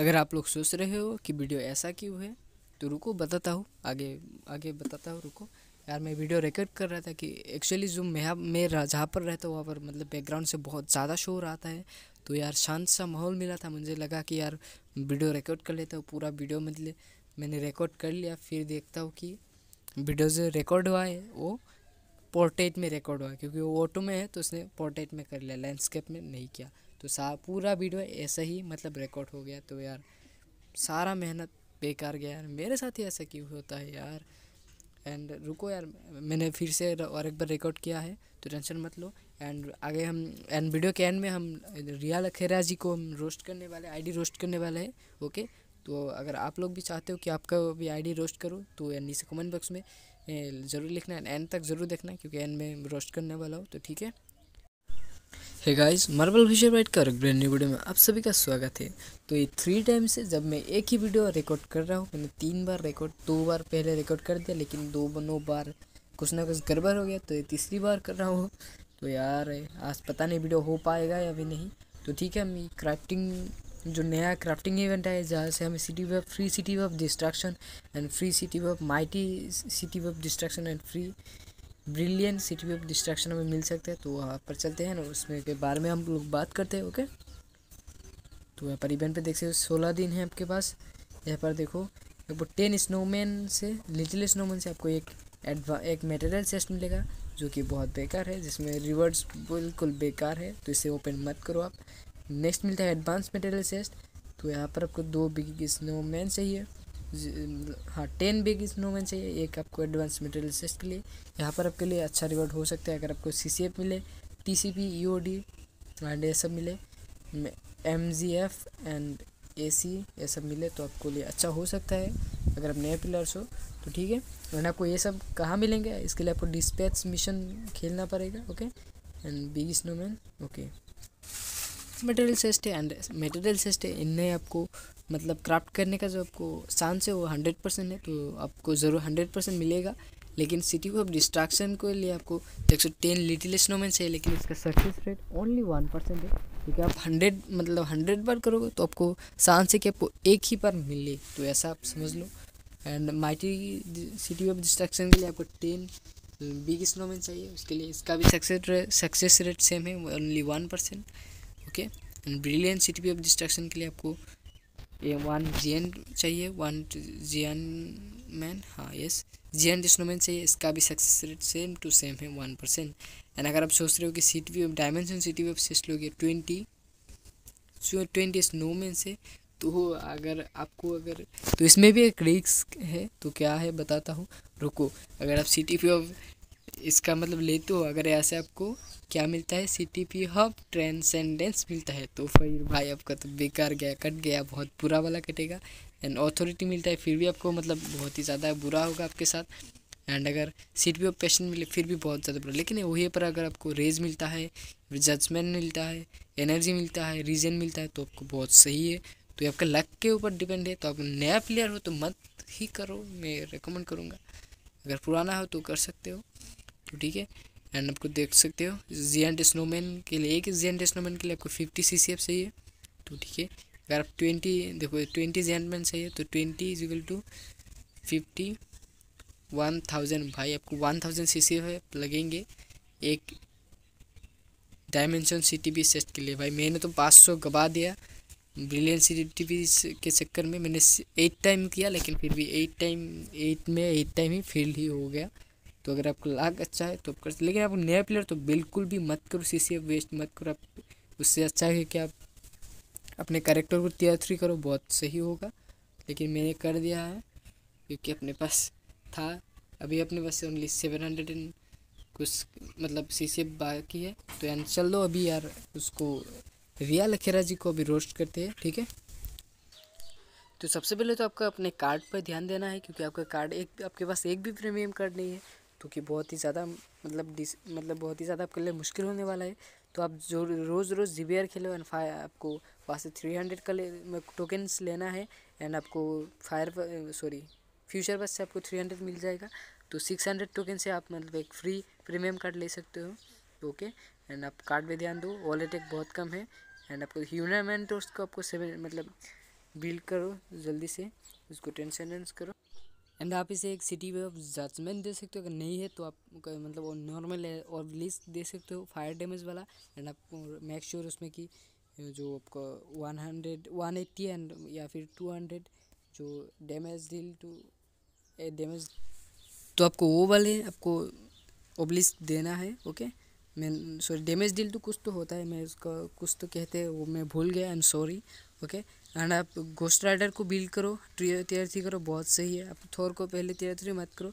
अगर आप लोग सोच रहे हो कि वीडियो ऐसा क्यों है तो रुको बताता हूँ आगे आगे बताता हूँ रुको यार मैं वीडियो रिकॉर्ड कर रहा था कि एक्चुअली जो मैं मैं जहाँ पर रहता हूँ वहाँ पर मतलब बैकग्राउंड से बहुत ज़्यादा शोर आता है तो यार शांत सा माहौल मिला था मुझे लगा कि यार वीडियो रिकॉर्ड कर लेता हूँ पूरा वीडियो मतलब मैंने रिकॉर्ड कर लिया फिर देखता हूँ कि वीडियो जो रिकॉर्ड हुआ है वो पोर्ट्रेट में रिकॉर्ड हुआ क्योंकि वो ऑटो में है तो उसने पोर्ट्रेट में कर लिया लैंडस्केप में नहीं किया तो सा पूरा वीडियो ऐसा ही मतलब रिकॉर्ड हो गया तो यार सारा मेहनत बेकार गया यार मेरे साथ ही ऐसा क्यों होता है यार एंड रुको यार मैंने फिर से और एक बार रिकॉर्ड किया है तो टेंशन मत लो एंड आगे हम एंड वीडियो के एंड में हम रिया खेरा जी को हम रोस्ट करने वाले आईडी रोस्ट करने वाले हैं ओके तो अगर आप लोग भी चाहते हो कि आपका भी आईडी रोस्ट करो तो नीचे कमेंट बॉक्स में ज़रूर लिखना एंड तक ज़रूर देखना क्योंकि एंड में रोस्ट करने वाला हो तो ठीक है hey guys marble fisher right का ब्रांड न्यू वीडियो में आप सभी का स्वागत है तो ये थ्री टाइम से जब मैं एक ही वीडियो रिकॉर्ड कर रहा हूँ मैंने तीन बार रिकॉर्ड दो बार पहले रिकॉर्ड कर दिया लेकिन दो नौ बार कुछ ना कुछ गड़बड़ हो गया तो ये तीसरी बार कर रहा हूँ तो यार आज पता नहीं वीडियो हो पाएगा या अभी नहीं तो ठीक है मैं क्राफ्टिंग जो नया क्राफ्टिंग इवेंट है जहाँ से हमें city web free city web distraction and free city web mighty city web distraction and free brilliant city of distraction हमें मिल सकते हैं तो वहाँ पर चलते हैं ना उसमें के बारे में हम लोग बात करते हैं ओके तो यहाँ पर इवेंट पर देख सकते सोलह दिन है आपके पास यहाँ पर देखो आपको टेन स्नोमैन से लिटिल स्नोमैन से आपको एक एडवा एक मेटेरियल चेस्ट मिलेगा जो कि बहुत बेकार है जिसमें रिवर्ड्स बिल्कुल बेकार है तो इसे ओपन मत करो आप नेक्स्ट मिलता है एडवांस मेटेरियल चेस्ट तो यहाँ पर आपको दो बिग स्नोमैन चाहिए हाँ टेन बैग स्नोमैन चाहिए एक आपको एडवांस मटेरियल टेस्ट के लिए यहाँ पर आपके लिए अच्छा रिवॉर्ड हो सकता है अगर आपको सी सी एफ मिले T C P E O D and ये सब मिले M G F and A C ये सब मिले तो आपको लिए अच्छा हो सकता है अगर आप नए प्लेयर्स हो तो ठीक है एंड आपको ये सब कहाँ मिलेंगे इसके लिए आपको डिस्पैच मिशन खेलना पड़ेगा okay and big snowman okay material सेस्ट है एंड मटेरियल सेस्ट है इनमें आपको मतलब क्राफ्ट करने का जो आपको चांस है वो हंड्रेड परसेंट है तो आपको ज़रूर हंड्रेड परसेंट मिलेगा लेकिन सिटी ऑफ डिस्ट्रैक्शन के लिए आपको एक सौ टेन लिटिल स्नोमैन चाहिए है लेकिन इसका success rate only one percent है क्योंकि आप हंड्रेड मतलब हंड्रेड बार करोगे तो आपको चांस है कि आपको एक ही बार मिले तो ऐसा आप समझ लो and mighty city of distraction के लिए आपको टेन बिग स्नोमैन चाहिए उसके लिए इसका भी success rate success rate same है only one percent okay and brilliant city of distraction के लिए आपको ये वन जियन चाहिए वन जियन मैन हाँ यस जियन स्नोमैन चाहिए इसका भी success rate same to same है वन परसेंट एंड अगर आप सोच रहे हो कि T V dimension city V six लोगे ट्वेंटी सो ट्वेंटी स्नोमैन से तो अगर आपको अगर तो इसमें भी एक रिक्स है तो क्या है बताता हूँ रुको अगर आप सी टी पी ऑफ इसका मतलब ले तो अगर ऐसे आपको क्या मिलता है C T P hub transcendence मिलता है तो फिर भाई आपका तो बेकार गया कट गया बहुत बुरा वाला कटेगा एंड ऑथोरिटी मिलता है फिर भी आपको मतलब बहुत ही ज़्यादा बुरा होगा आपके साथ एंड अगर टी पी ऑफ पेशेंट मिले फिर भी बहुत ज़्यादा बुरा लेकिन वही पर अगर आपको रेज मिलता है जजमेंट मिलता है एनर्जी मिलता है रीजन मिलता है तो आपको बहुत सही है तो ये आपका लक के ऊपर डिपेंड है तो आप नया प्लेयर हो तो मत ही करो मैं रिकमेंड करूँगा अगर पुराना हो तो कर सकते हो तो ठीक है एंड आपको देख सकते हो जियंट स्नोमैन के लिए एक जियंट स्नोमैन के लिए आपको फिफ्टी सी सी एफ चाहिए तो ठीक है अगर आप ट्वेंटी देखो ट्वेंटी मैन चाहिए तो twenty equal to fifty one thousand भाई आपको one thousand C C F लगेंगे एक dimension C T B set के लिए भाई मैंने तो पाँच सौ गवा दिया ब्रिलियन सी टी बी के चक्कर में मैंने एट टाइम किया लेकिन फिर भी एट टाइम एट में एट टाइम ही फेल ही हो गया तो अगर आपका लाग अच्छा है तो आप कर सकते लेकिन आप नया प्लेयर तो बिल्कुल भी मत करो सी सी वेस्ट मत करो आप उससे अच्छा है कि आप अपने कैरेक्टर को टीयर थ्री करो बहुत सही होगा लेकिन मैंने कर दिया है क्योंकि अपने पास था अभी अपने पास ओनली सेवन हंड्रेड एंड कुछ मतलब सी सी बाकी है तो एन चल दो अभी यार उसको रिया लखेरा जी को अभी रोस्ट करते हैं ठीक है तो सबसे पहले तो आपका अपने कार्ड पर ध्यान देना है क्योंकि आपका कार्ड एक आपके पास एक भी प्रीमियम कार्ड नहीं है क्योंकि बहुत ही ज़्यादा मतलब डिस मतलब बहुत ही ज़्यादा आपके लिए मुश्किल होने वाला है तो आप जो रोज़ रोज़ जी बी खेलो एंड फायर आपको वहाँ से थ्री हंड्रेड का ले टोकन्स लेना है एंड आपको फायर सॉरी फ्यूचर बस से आपको थ्री हंड्रेड मिल जाएगा तो सिक्स हंड्रेड टोकन से आप मतलब एक फ्री प्रीमियम कार्ड ले सकते हो ओके एंड आप कार्ड पर ध्यान दो वॉलेट एक बहुत कम है एंड आपको ह्यूमन टोस्ट को आपको सेवन मतलब बिल्ड करो जल्दी से उसको टेंशन करो एंड आप इसे एक सिटी वे ऑफ जजमेंट दे सकते हो अगर नहीं है तो आप मतलब और नॉर्मल है और लिस्ट दे सकते हो फायर डैमेज वाला एंड आप मेक श्योर उसमें कि जो आपका one hundred one eighty and या फिर टू हंड्रेड जो डैमेज डील टू डैमेज तो आपको वो वाले आपको ओब्लिस देना है ओके मैं सॉरी डैमेज डील तो कुछ तो होता है मैं उसका कुछ तो कहते हैं वो मैं भूल गया I am sorry okay and आप घोस्ट राइडर को बिल्ड करो तैयार थ्री करो बहुत सही है आप थोर को पहले तैयार थ्री मत करो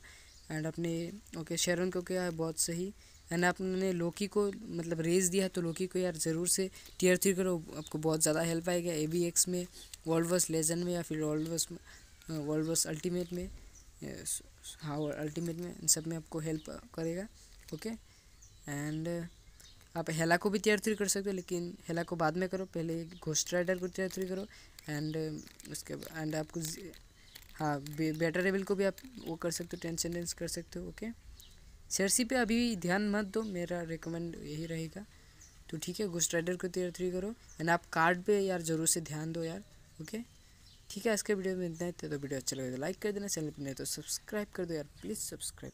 एंड अपने ओके शेरन को क्या है बहुत सही एंड आपने लोकी को मतलब रेज दिया है तो लोकी को यार ज़रूर से टीयर थ्री करो आपको बहुत ज़्यादा हेल्प आएगा ए बी एक्स में वर्ल्ड वर्स लेजेंड में या फिर world verse world verse ultimate में हाँ अल्टीमेट में इन सब में आपको हेल्प करेगा ओके एंड आप हेला को भी टीयर थ्री कर सकते हो लेकिन हेला को बाद में करो पहले घोस्ट राइडर को टीयर थ्री करो एंड uh, उसके एंड आपको हाँ बे, बेटर को भी आप वो कर सकते हो टेंसेंडेंस कर सकते हो ओके सरसी पे अभी ध्यान मत दो मेरा रिकमेंड यही रहेगा तो ठीक है घोस्ट राइडर को टीयर थ्री करो एंड आप कार्ड पर यार ज़रूर से ध्यान दो यार ओके ठीक है आज के वीडियो में इतना ही तो वीडियो अच्छा लगेगा लाइक तो कर देना चैनल पर नहीं तो सब्सक्राइब कर दो यार प्लीज़ सब्सक्राइब